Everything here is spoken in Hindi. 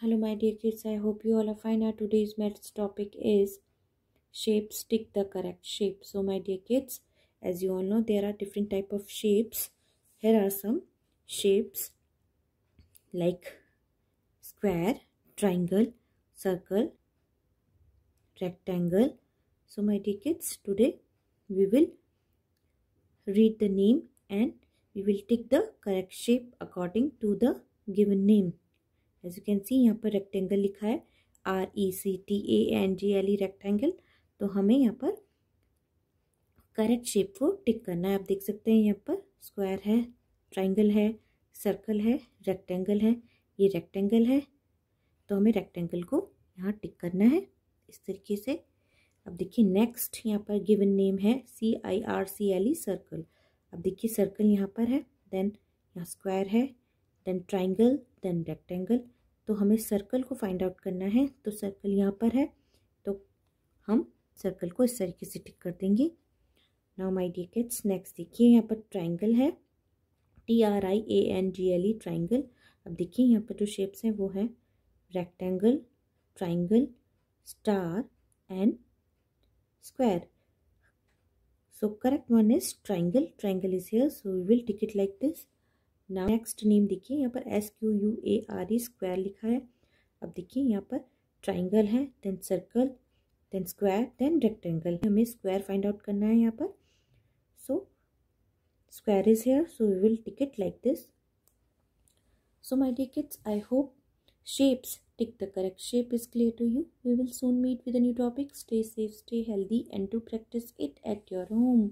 hello my dear kids i hope you all are fine Now today's maths topic is shapes Stick the correct shape so my dear kids as you all know there are different type of shapes here are some shapes like square triangle circle rectangle so my dear kids today we will read the name and we will take the correct shape according to the given name as you can see यहाँ पर रेक्टेंगल लिखा है R E C T A N G L E rectangle तो हमें यहाँ पर करेक्ट शेप को टिक करना है आप देख सकते हैं यहाँ पर स्क्वायर है ट्राइंगल है सर्कल है रेक्टेंगल है ये रेक्टेंगल है तो हमें रेक्टेंगल को यहाँ टिक करना है इस तरीके से अब देखिए नेक्स्ट यहाँ पर गिवन नेम है C I R C L E circle अब देखिए सर्कल यहाँ पर है देन यहाँ स्क्वायर है देन ट्राइंगल देन रेक्टेंगल तो हमें सर्कल को फाइंड आउट करना है तो सर्कल यहाँ पर है तो हम सर्कल को इस तरीके से टिक कर देंगे now my dear kids next देखिए यहाँ पर ट्राइंगल है T R I A N G L E triangle अब देखिए यहाँ पर जो शेप्स हैं वो है rectangle triangle star and square so correct one is triangle triangle is here so we will tick it like this now next name देखिए यहाँ पर S Q U A R E square लिखा है अब देखिए यहाँ पर ट्राइंगल है then circle then square then rectangle हमें स्क्वायर फाइंड आउट करना है यहाँ पर so square is here so we will tick it like this so my dear kids I hope shapes tick the correct shape is clear to you we will soon meet with a new topic stay safe stay healthy and to practise it at your home